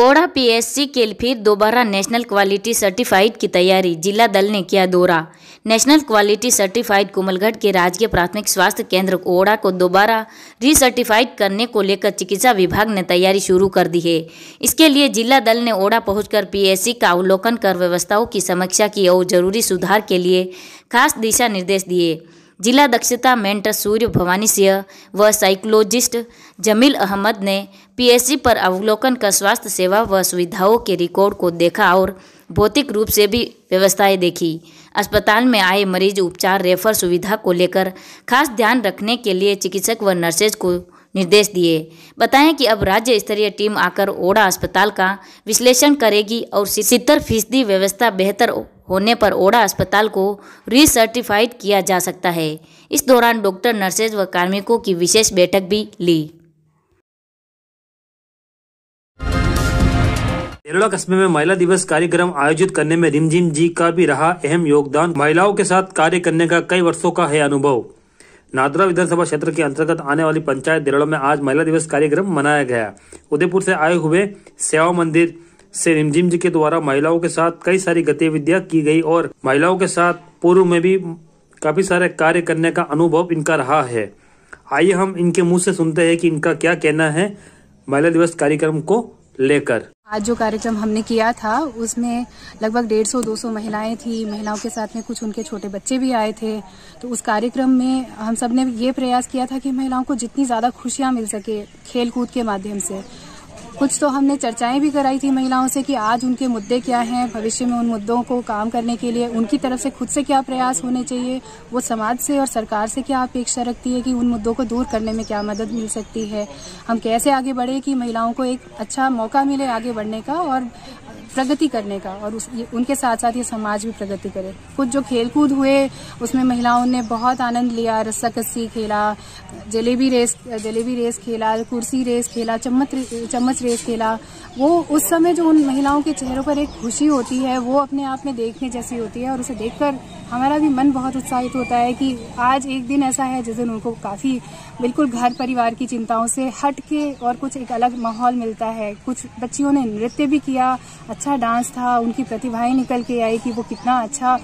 ओढ़ा पीएससी के फिर दोबारा नेशनल क्वालिटी सर्टिफाइड की तैयारी जिला दल ने किया दौरा नेशनल क्वालिटी सर्टिफाइड कुमलगढ़ के राजकीय प्राथमिक स्वास्थ्य केंद्र ओढ़ा को दोबारा रिसर्टिफाइड करने को लेकर चिकित्सा विभाग ने तैयारी शुरू कर दी है इसके लिए जिला दल ने ओढ़ा पहुंचकर पीएससी का अवलोकन कर व्यवस्थाओं की समीक्षा की और जरूरी सुधार के लिए खास दिशा निर्देश दिए जिला दक्षता मेंटर सूर्य भवानी सिंह व साइकोलॉजिस्ट जमील अहमद ने पीएससी पर अवलोकन कर स्वास्थ्य सेवा व सुविधाओं के रिकॉर्ड को देखा और भौतिक रूप से भी व्यवस्थाएं देखी अस्पताल में आए मरीज उपचार रेफर सुविधा को लेकर खास ध्यान रखने के लिए चिकित्सक व नर्सेज को निर्देश दिए बताएं कि अब राज्य स्तरीय टीम आकर ओडा अस्पताल का विश्लेषण करेगी और सितर फीसदी व्यवस्था बेहतर होने पर ओडा अस्पताल को रिसर्टिफाइड किया जा सकता है इस दौरान डॉक्टर नर्सेज व कार्मिकों की विशेष बैठक भी ली केरला कस्बे में महिला दिवस कार्यक्रम आयोजित करने में रिमझिम जी का भी रहा अहम योगदान महिलाओं के साथ कार्य करने का कई वर्षों का है अनुभव नादरा विधानसभा क्षेत्र के अंतर्गत आने वाली पंचायत देरड़ो में आज महिला दिवस कार्यक्रम मनाया गया उदयपुर से आए हुए सेवा मंदिर से रिमझिम जी के द्वारा महिलाओं के साथ कई सारी गतिविधियां की गई और महिलाओं के साथ पूर्व में भी काफी सारे कार्य करने का अनुभव इनका रहा है आइए हम इनके मुंह से सुनते हैं कि इनका क्या कहना है महिला दिवस कार्यक्रम को लेकर आज जो कार्यक्रम हमने किया था उसमें लगभग डेढ़ सौ दो सौ महिलाएं थी महिलाओं के साथ में कुछ उनके छोटे बच्चे भी आए थे तो उस कार्यक्रम में हम सब ने ये प्रयास किया था कि महिलाओं को जितनी ज़्यादा खुशियाँ मिल सके खेल कूद के माध्यम से कुछ तो हमने चर्चाएं भी कराई थी महिलाओं से कि आज उनके मुद्दे क्या हैं भविष्य में उन मुद्दों को काम करने के लिए उनकी तरफ से खुद से क्या प्रयास होने चाहिए वो समाज से और सरकार से क्या अपेक्षा रखती है कि उन मुद्दों को दूर करने में क्या मदद मिल सकती है हम कैसे आगे बढ़े कि महिलाओं को एक अच्छा मौका मिले आगे बढ़ने का और प्रगति करने का और उस उनके साथ साथ ये समाज भी प्रगति करे कुछ जो खेलकूद हुए उसमें महिलाओं ने बहुत आनंद लिया रस्साकस्सी खेला जलेबी रेस जलेबी रेस खेला कुर्सी रेस खेला चम्मच चम्मच रेस खेला वो उस समय जो उन महिलाओं के चेहरों पर एक खुशी होती है वो अपने आप में देखने जैसी होती है और उसे देखकर हमारा भी मन बहुत उत्साहित होता है कि आज एक दिन ऐसा है जिस दिन उनको काफ़ी बिल्कुल घर परिवार की चिंताओं से हट के और कुछ एक अलग माहौल मिलता है कुछ बच्चियों ने नृत्य भी किया अच्छा डांस था उनकी प्रतिभाएं निकल के आई कि वो कितना अच्छा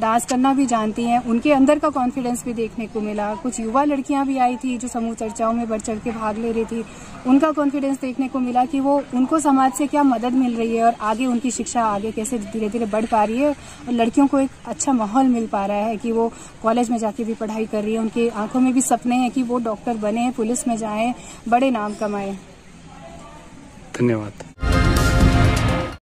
डांस करना भी जानती हैं उनके अंदर का कॉन्फिडेंस भी देखने को मिला कुछ युवा लड़कियां भी आई थी जो समूह चर्चाओं में बढ़ चढ़ के भाग ले रही थी उनका कॉन्फिडेंस देखने को मिला कि वो उनको समाज से क्या मदद मिल रही है और आगे उनकी शिक्षा आगे कैसे धीरे धीरे बढ़ पा रही है और लड़कियों को एक अच्छा माहौल मिल पा रहा है कि वो कॉलेज में जाके भी पढ़ाई कर रही है उनकी आंखों में भी सपने हैं कि वो डॉक्टर बने पुलिस में जाएं बड़े नाम कमाएं धन्यवाद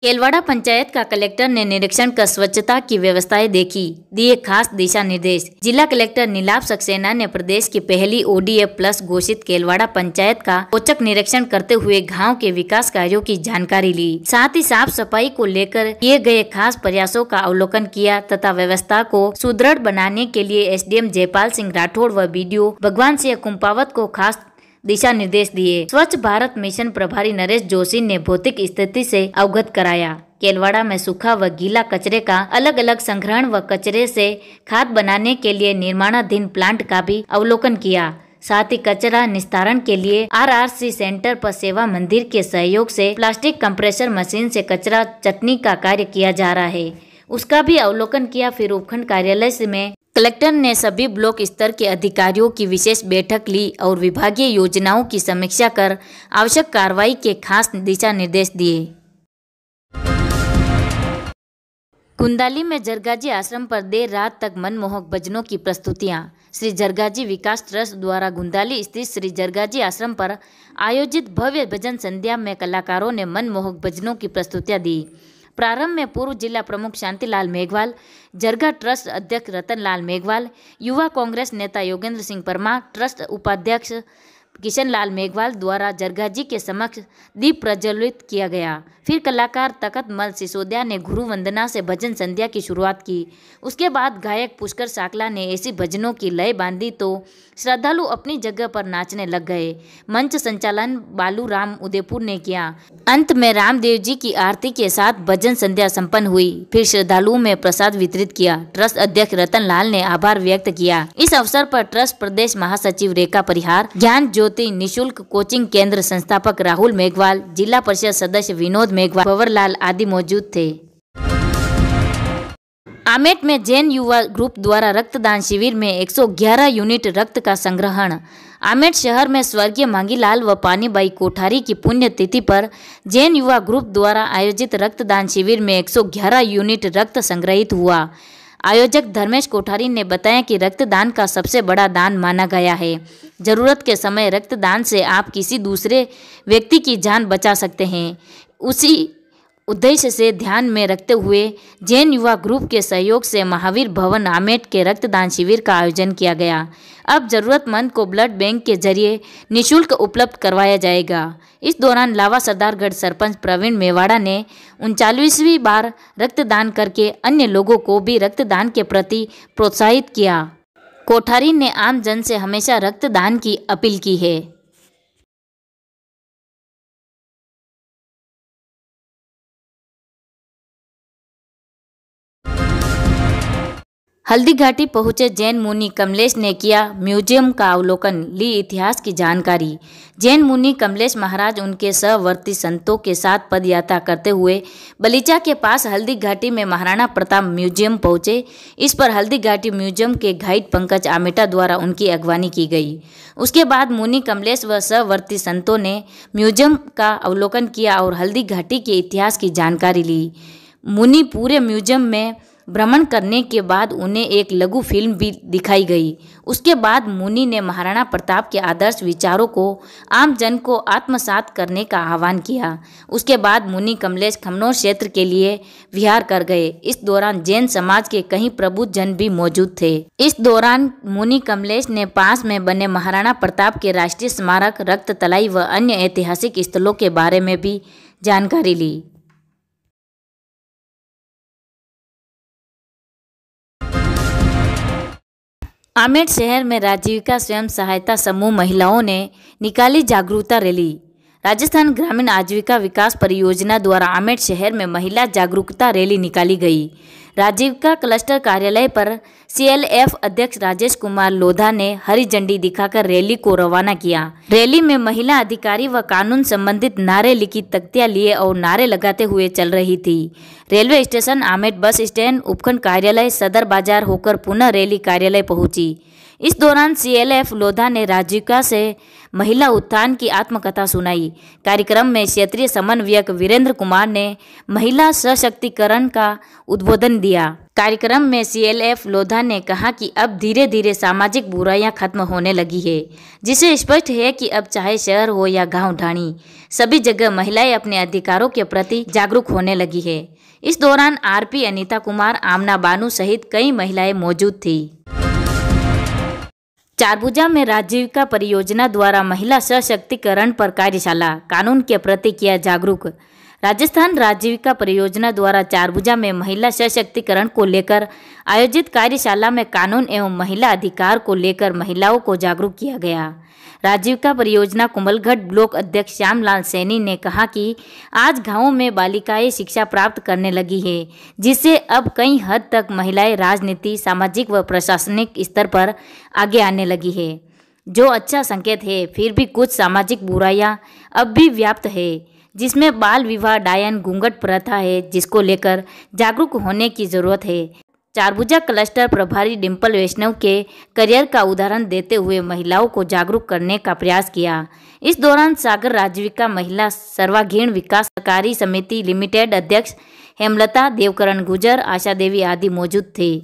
केलवाड़ा पंचायत का कलेक्टर ने निरीक्षण कर स्वच्छता की व्यवस्थाएं देखी दिए खास दिशा निर्देश जिला कलेक्टर नीलाभ सक्सेना ने प्रदेश की पहली ओडीएफ प्लस घोषित केलवाड़ा पंचायत का औचक निरीक्षण करते हुए गांव के विकास कार्यों की जानकारी ली साथ ही साफ सफाई को लेकर किए गए खास प्रयासों का अवलोकन किया तथा व्यवस्था को सुदृढ़ बनाने के लिए एस डी जयपाल सिंह राठौड़ व बी भगवान सिंह कुम्पावत को खास दिशा निर्देश दिए स्वच्छ भारत मिशन प्रभारी नरेश जोशी ने भौतिक स्थिति से अवगत कराया केलवाड़ा में सूखा व गीला कचरे का अलग अलग संग्रहण व कचरे से खाद बनाने के लिए निर्माणाधीन प्लांट का भी अवलोकन किया साथ ही कचरा निस्तारण के लिए आरआरसी सेंटर पर सेवा मंदिर के सहयोग से प्लास्टिक कंप्रेसर मशीन से कचरा चटनी का कार्य किया जा रहा है उसका भी अवलोकन किया फिर उपखंड कार्यालय में कलेक्टर ने सभी ब्लॉक स्तर के अधिकारियों की विशेष बैठक ली और विभागीय योजनाओं की समीक्षा कर आवश्यक कार्रवाई के खास दिशा निर्देश दिए कुंदाली में जरगाजी आश्रम पर देर रात तक मनमोहक भजनों की प्रस्तुतियां श्री जरगाजी विकास ट्रस्ट द्वारा गुंदाली स्थित श्री जरगाजी आश्रम पर आयोजित भव्य भजन संध्या में कलाकारों ने मनमोहक भजनों की प्रस्तुतियां दी प्रारंभ में पूर्व जिला प्रमुख शांतिलाल मेघवाल जरगा ट्रस्ट अध्यक्ष रतनलाल मेघवाल युवा कांग्रेस नेता योगेंद्र सिंह परमा ट्रस्ट उपाध्यक्ष किशन लाल मेघवाल द्वारा जरगा जी के समक्ष दीप प्रज्वलित किया गया फिर कलाकार तकत मल सिसोदिया ने गुरु वंदना से भजन संध्या की शुरुआत की उसके बाद गायक पुष्कर साकला ने ऐसी भजनों की लय बांधी तो श्रद्धालु अपनी जगह पर नाचने लग गए मंच संचालन बालू राम उदयपुर ने किया अंत में रामदेव जी की आरती के साथ भजन संध्या संपन्न हुई फिर श्रद्धालुओं में प्रसाद वितरित किया ट्रस्ट अध्यक्ष रतन लाल ने आभार व्यक्त किया इस अवसर पर ट्रस्ट प्रदेश महासचिव रेखा परिहार ज्ञान जो ज्योति निशुल्क कोचिंग केंद्र संस्थापक राहुल मेघवाल जिला परिषद सदस्य विनोद मेघवाल पवरलाल आदि मौजूद थे आमेट में जैन युवा ग्रुप द्वारा रक्तदान शिविर में 111 यूनिट रक्त का संग्रहण आमेट शहर में स्वर्गीय मांगीलाल व पानीबाई कोठारी की पुण्यतिथि पर जैन युवा ग्रुप द्वारा आयोजित रक्तदान शिविर में 111 यूनिट रक्त संग्रहित हुआ आयोजक धर्मेश कोठारी ने बताया कि रक्तदान का सबसे बड़ा दान माना गया है ज़रूरत के समय रक्तदान से आप किसी दूसरे व्यक्ति की जान बचा सकते हैं उसी उद्देश्य से ध्यान में रखते हुए जैन युवा ग्रुप के सहयोग से महावीर भवन आमेट के रक्तदान शिविर का आयोजन किया गया अब जरूरतमंद को ब्लड बैंक के जरिए निशुल्क उपलब्ध करवाया जाएगा इस दौरान लावा सरदारगढ़ सरपंच प्रवीण मेवाड़ा ने उनचालीसवीं बार रक्तदान करके अन्य लोगों को भी रक्तदान के प्रति प्रोत्साहित किया कोठारी ने आम जन से हमेशा रक्तदान की अपील की है हल्दी घाटी पहुंचे जैन मुनि कमलेश ने किया म्यूजियम का अवलोकन ली इतिहास की जानकारी जैन मुनि कमलेश महाराज उनके सहवर्ती संतों के साथ पदयात्रा करते हुए बलीचा के पास हल्दी घाटी में महाराणा प्रताप म्यूजियम पहुंचे इस पर हल्दी घाटी म्यूजियम के घाइट पंकज आमेटा द्वारा उनकी अगवानी की गई उसके बाद मुनि कमलेश व सहवर्ती संतों ने म्यूजियम का अवलोकन किया और हल्दी घाटी के इतिहास की जानकारी ली मुनि पूरे म्यूजियम में भ्रमण करने के बाद उन्हें एक लघु फिल्म भी दिखाई गई उसके बाद मुनि ने महाराणा प्रताप के आदर्श विचारों को आम जन को आत्मसात करने का आह्वान किया उसके बाद मुनि कमलेश खमनौर क्षेत्र के लिए विहार कर गए इस दौरान जैन समाज के कई प्रबुद्ध जन भी मौजूद थे इस दौरान मुनि कमलेश ने पास में बने महाराणा प्रताप के राष्ट्रीय स्मारक रक्त तलाई व अन्य ऐतिहासिक स्थलों के बारे में भी जानकारी ली आमेर शहर में राजीविका स्वयं सहायता समूह महिलाओं ने निकाली जागरूकता रैली राजस्थान ग्रामीण आजीविका विकास परियोजना द्वारा आमेर शहर में महिला जागरूकता रैली निकाली गई का क्लस्टर कार्यालय पर सीएलएफ अध्यक्ष राजेश कुमार लोधा ने हरी झंडी दिखाकर रैली को रवाना किया रैली में महिला अधिकारी व कानून संबंधित नारे लिखी तख्तियां लिए और नारे लगाते हुए चल रही थी railway station Amet bus stand उपखंड कार्यालय सदर बाजार होकर पुनः रैली कार्यालय पहुंची इस दौरान सीएलएफ लोधा ने राजीविका से महिला उत्थान की आत्मकथा सुनाई कार्यक्रम में क्षेत्रीय समन्वयक वीरेंद्र कुमार ने महिला सशक्तिकरण का उद्बोधन दिया दिया कार्यक्रम में सीएलएफ लोधा ने कहा कि अब धीरे धीरे सामाजिक बुराइयां खत्म होने लगी है जिसे स्पष्ट है कि अब चाहे शहर हो या गांव ढाणी सभी जगह महिलाएं अपने अधिकारों के प्रति जागरूक होने लगी है इस दौरान आरपी अनीता कुमार आमना बानू सहित कई महिलाएं मौजूद थी चारभुजा में राजीविका परियोजना द्वारा महिला सशक्तिकरण पर कार्यशाला कानून के प्रति किया जागरूक राजस्थान राजीविका परियोजना द्वारा चारभुजा में महिला सशक्तिकरण को लेकर आयोजित कार्यशाला में कानून एवं महिला अधिकार को लेकर महिलाओं को जागरूक किया गया राजीविका परियोजना कुमलगढ़ ब्लॉक अध्यक्ष श्यामलाल सैनी ने कहा कि आज गांवों में बालिकाएं शिक्षा प्राप्त करने लगी है जिससे अब कई हद तक महिलाएं राजनीति सामाजिक व प्रशासनिक स्तर पर आगे आने लगी है जो अच्छा संकेत है फिर भी कुछ सामाजिक बुराइयां अब भी व्याप्त है जिसमें बाल विवाह डायन घूंघट प्रथा है जिसको लेकर जागरूक होने की ज़रूरत है चारभुजा क्लस्टर प्रभारी डिम्पल वैष्णव के करियर का उदाहरण देते हुए महिलाओं को जागरूक करने का प्रयास किया इस दौरान सागर राजविका महिला सर्वागीण विकास सहकारी समिति लिमिटेड अध्यक्ष हेमलता देवकरण गुजर आशा देवी आदि मौजूद थे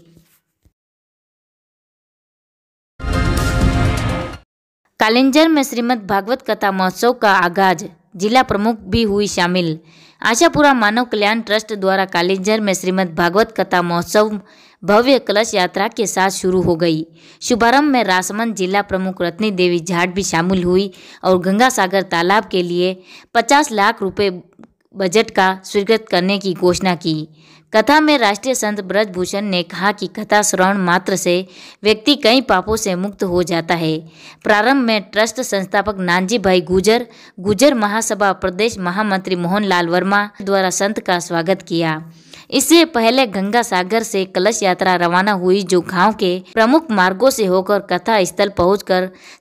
कालिंजर में श्रीमद भागवत कथा महोत्सव का आगाज़ जिला प्रमुख भी हुई शामिल आशापुरा मानव कल्याण ट्रस्ट द्वारा कालिंजर में श्रीमद भागवत कथा महोत्सव भव्य कलश यात्रा के साथ शुरू हो गई शुभारंभ में रासमंद जिला प्रमुख रत्नी देवी झाट भी शामिल हुई और गंगा सागर तालाब के लिए 50 लाख रुपए बजट का स्वीकृत करने की घोषणा की कथा में राष्ट्रीय संत ब्रजभूषण ने कहा कि कथा श्रवण मात्र से व्यक्ति कई पापों से मुक्त हो जाता है प्रारंभ में ट्रस्ट संस्थापक नानजी भाई गुजर गुजर महासभा प्रदेश महामंत्री मोहन लाल वर्मा द्वारा संत का स्वागत किया इससे पहले गंगा सागर से कलश यात्रा रवाना हुई जो गांव के प्रमुख मार्गों से होकर कथा स्थल पहुँच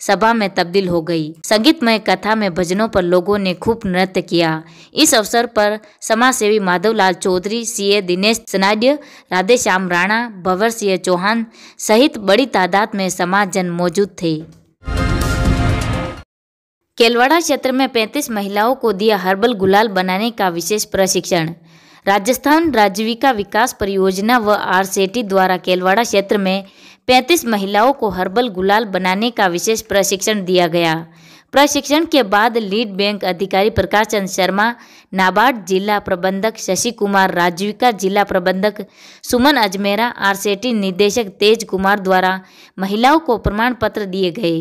सभा में तब्दील हो संगीत संगीतमय कथा में भजनों पर लोगों ने खूब नृत्य किया इस अवसर पर समाज सेवी माधवलाल चौधरी सी ए दिनेश सनाड्य राधेश्याम राणा भवर सिंह चौहान सहित बड़ी तादाद में समाज जन मौजूद थे केलवाड़ा क्षेत्र में 35 महिलाओं को दिया हर्बल गुलाल बनाने का विशेष प्रशिक्षण राजस्थान राज्यविका विकास परियोजना व आर द्वारा केलवाड़ा क्षेत्र में 35 महिलाओं को हर्बल गुलाल बनाने का विशेष प्रशिक्षण दिया गया प्रशिक्षण के बाद लीड बैंक अधिकारी प्रकाश चंद शर्मा नाबार्ड जिला प्रबंधक शशि कुमार राजीविका जिला प्रबंधक सुमन अजमेरा आरसेटी निदेशक तेज कुमार द्वारा महिलाओं को प्रमाण पत्र दिए गए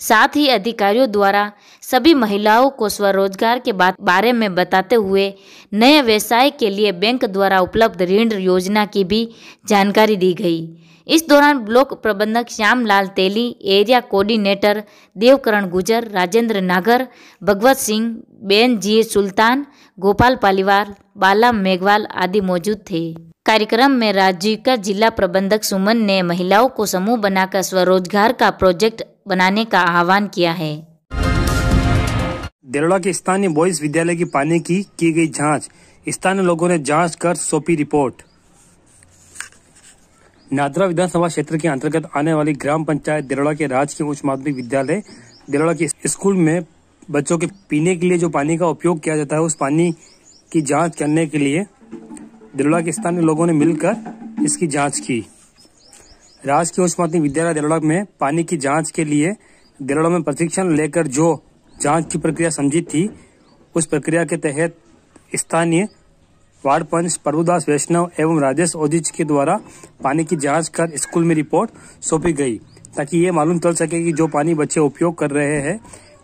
साथ ही अधिकारियों द्वारा सभी महिलाओं को स्वरोजगार के बारे में बताते हुए नए व्यवसाय के लिए बैंक द्वारा उपलब्ध ऋण योजना की भी जानकारी दी गई इस दौरान ब्लॉक प्रबंधक श्याम लाल तेली एरिया कोऑर्डिनेटर देवकरण गुजर राजेंद्र नागर भगवत सिंह बेन जी सुल्तान गोपाल पालीवाल बाला मेघवाल आदि मौजूद थे कार्यक्रम में राज्य का जिला प्रबंधक सुमन ने महिलाओं को समूह बनाकर स्वरोजगार का प्रोजेक्ट बनाने का आह्वान किया है देरोड़ा के स्थानीय बॉयज विद्यालय के पानी की की गई जांच स्थानीय लोगों ने जांच कर सौंपी रिपोर्ट नादरा विधानसभा क्षेत्र के अंतर्गत आने वाली ग्राम पंचायत देरोड़ा के राजकीय उच्च माध्यमिक विद्यालय देरोड़ा के स्कूल में बच्चों के पीने के लिए जो पानी का उपयोग किया जाता है उस पानी की जाँच करने के लिए देरोड़ा के स्थानीय लोगों ने मिलकर इसकी जांच की राजकीय उच्च माध्यमिक विद्यालय दिलोड़ा में पानी की जांच के लिए दिलोड़ा में प्रशिक्षण लेकर जो जांच की प्रक्रिया समझी थी उस प्रक्रिया के तहत स्थानीय वार्ड पंच प्रभुदास वैष्णव एवं राजेश ओजिच के द्वारा पानी की जांच कर स्कूल में रिपोर्ट सौंपी गई ताकि ये मालूम चल सके कि जो पानी बच्चे उपयोग कर रहे हैं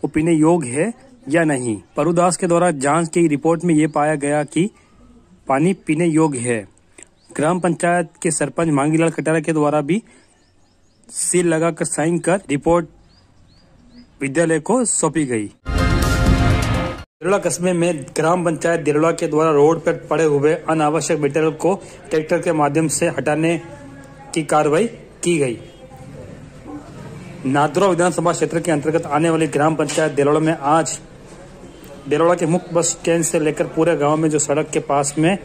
वो पीने योग्य है या नहीं परुदास के द्वारा जांच की रिपोर्ट में ये पाया गया कि पानी पीने योग्य है ग्राम पंचायत के सरपंच मांगीलाल कटारा के द्वारा भी सील लगाकर साइन कर रिपोर्ट विद्यालय को सौंपी गई दिरोला कस्बे में ग्राम पंचायत दिरोला के द्वारा रोड पर पड़े हुए अनावश्यक मेटेरियल को ट्रैक्टर के माध्यम से हटाने की कार्रवाई की गई नादरा विधानसभा क्षेत्र के अंतर्गत आने वाली ग्राम पंचायत देरोड़ा में आज देरोड़ा के मुख्य बस स्टैंड से लेकर पूरे गांव में जो सड़क के पास में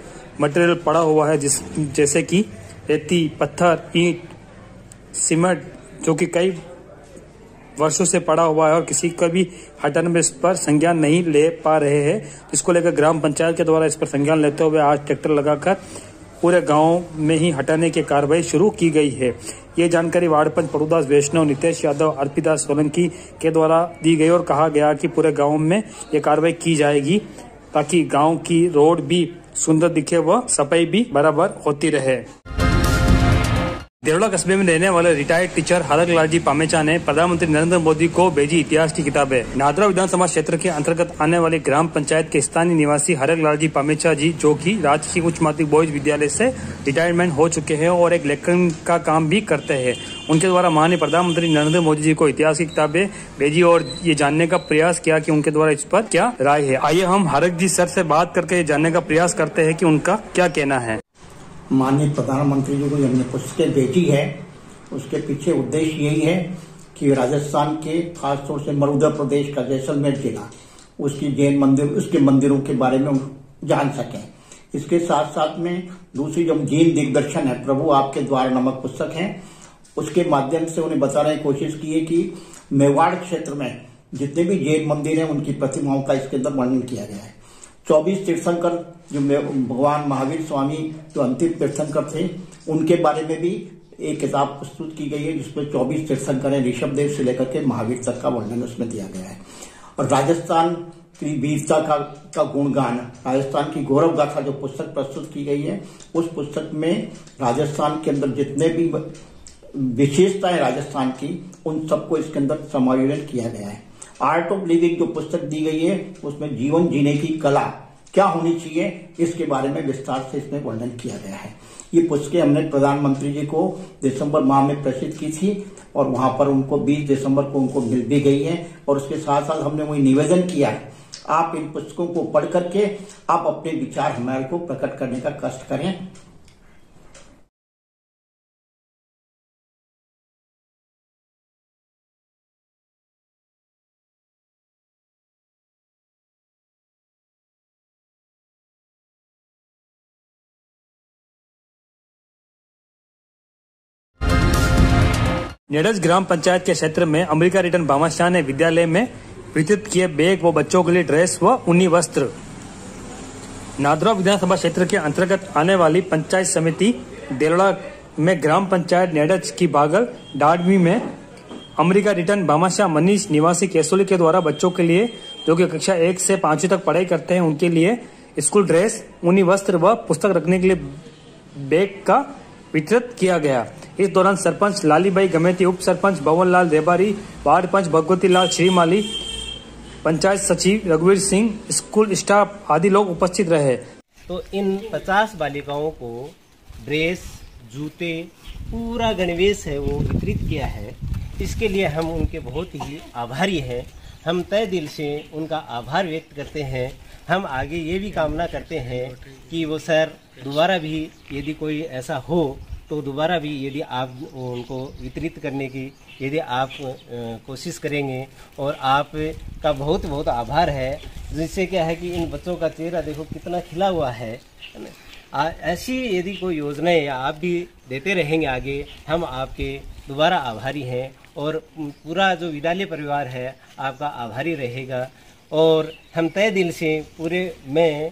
मटेरियल पड़ा हुआ है जिस जैसे कि रेती पत्थर ईंट सीमेंट जो कि कई वर्षों से पड़ा हुआ है और किसी का भी हटाने में इस पर संज्ञान नहीं ले पा रहे हैं जिसको लेकर ग्राम पंचायत के द्वारा इस पर संज्ञान लेते हुए आज ट्रैक्टर लगाकर पूरे गांव में ही हटाने की कार्रवाई शुरू की गई है ये जानकारी वार्ड पंच पड़ूदास वैष्णव नितेश यादव अर्पिता सोलंकी के द्वारा दी गई और कहा गया कि पूरे गांव में ये कार्रवाई की जाएगी ताकि गांव की रोड भी सुंदर दिखे व सफाई भी बराबर होती रहे देवड़ा कस्बे में रहने वाले रिटायर्ड टीचर हरक लाल जी पामेचा ने प्रधानमंत्री नरेंद्र मोदी को भेजी इतिहास की किताबें नादरा विधानसभा क्षेत्र के अंतर्गत आने वाले ग्राम पंचायत के स्थानीय निवासी हरक लाल जी पामेचा जी जो कि राजकीय उच्च माध्यमिक बॉयज विद्यालय से रिटायरमेंट हो चुके हैं और एक लेखन का काम भी करते है उनके द्वारा माननीय प्रधानमंत्री नरेंद्र मोदी जी को इतिहास की किताबें भेजी और ये जानने का प्रयास किया कि उनके द्वारा इस पर क्या राय है आइए हम हरक जी सर ऐसी बात करके जानने का प्रयास करते हैं की उनका क्या कहना है माननीय प्रधानमंत्री जी को हमने पुस्तकें बेची है उसके पीछे उद्देश्य यही है कि राजस्थान के खासतौर से मरुदा प्रदेश का जैसलमेर जिला उसकी जैन मंदिर उसके मंदिरों के बारे में जान सकें इसके साथ साथ में दूसरी जो जैन दिग्दर्शन है प्रभु आपके द्वार नमक पुस्तक है उसके माध्यम से उन्हें बताने की कोशिश की है कि मेवाड़ क्षेत्र में जितने भी जैन मंदिर हैं उनकी प्रतिमाओं का इसके अंदर वर्णन किया गया है चौबीस तीर्थंकर जो भगवान महावीर स्वामी जो अंतिम तीर्थंकर थे उनके बारे में भी एक किताब प्रस्तुत की गई है जिसमें चौबीस तीर्थंकर है ऋषभ देव से लेकर के महावीर तक का वर्णन उसमें दिया गया है और राजस्थान की वीरता का का गुणगान राजस्थान की गौरव गाथा जो पुस्तक प्रस्तुत की गई है उस पुस्तक में राजस्थान के अंदर जितने भी विशेषताएं राजस्थान की उन सबको इसके अंदर समायोजन किया गया है आर्ट ऑफ लिविंग जो पुस्तक दी गई है उसमें जीवन जीने की कला क्या होनी चाहिए इसके बारे में विस्तार से इसमें वर्णन किया गया है ये पुस्तकें हमने प्रधानमंत्री जी को दिसंबर माह में प्रसिद्ध की थी और वहां पर उनको 20 दिसंबर को उनको मिल भी गई है और उसके साथ साथ हमने वही निवेदन किया है आप इन पुस्तकों को पढ़ करके आप अपने विचार हमारे को प्रकट करने का कष्ट करें नेडस ग्राम पंचायत के क्षेत्र में अमेरिका रिटर्न शाह ने विद्यालय में वितरित किए बैग व बच्चों के लिए ड्रेस व उन्नी वस्त्र नादरा विधानसभा क्षेत्र के अंतर्गत आने वाली पंचायत समिति देलड़ा में ग्राम पंचायत नेडज की बागल डाडवी में अमेरिका रिटर्न भामाशाह मनीष निवासी केसोली के द्वारा बच्चों के लिए जो कि कक्षा एक से पांचवी तक पढ़ाई करते हैं उनके लिए स्कूल ड्रेस उन्नी वस्त्र व पुस्तक रखने के लिए बैग का वितरित किया गया इस दौरान सरपंच लालीबाई गमेती उप सरपंच भवन लाल देबारी वार्ड पंच भगवती लाल श्रीमाली पंचायत सचिव रघुवीर सिंह स्कूल स्टाफ आदि लोग उपस्थित रहे तो इन पचास बालिकाओं को ड्रेस जूते पूरा गणवेश है वो वितरित किया है इसके लिए हम उनके बहुत ही आभारी हैं हम तय दिल से उनका आभार व्यक्त करते हैं हम आगे ये भी कामना करते हैं कि वो सर दोबारा भी यदि कोई ऐसा हो तो दोबारा भी यदि आप उनको वितरित करने की यदि आप कोशिश करेंगे और आप का बहुत बहुत आभार है जिससे क्या है कि इन बच्चों का चेहरा देखो कितना खिला हुआ है ऐसी यदि कोई योजनाएं आप भी देते रहेंगे आगे हम आपके दोबारा आभारी हैं और पूरा जो विद्यालय परिवार है आपका आभारी रहेगा और हम तय दिल से पूरे मैं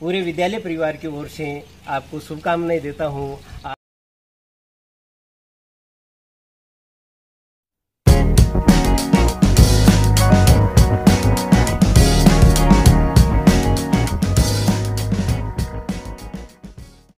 पूरे विद्यालय परिवार की ओर से आपको शुभकामनाएं देता हूँ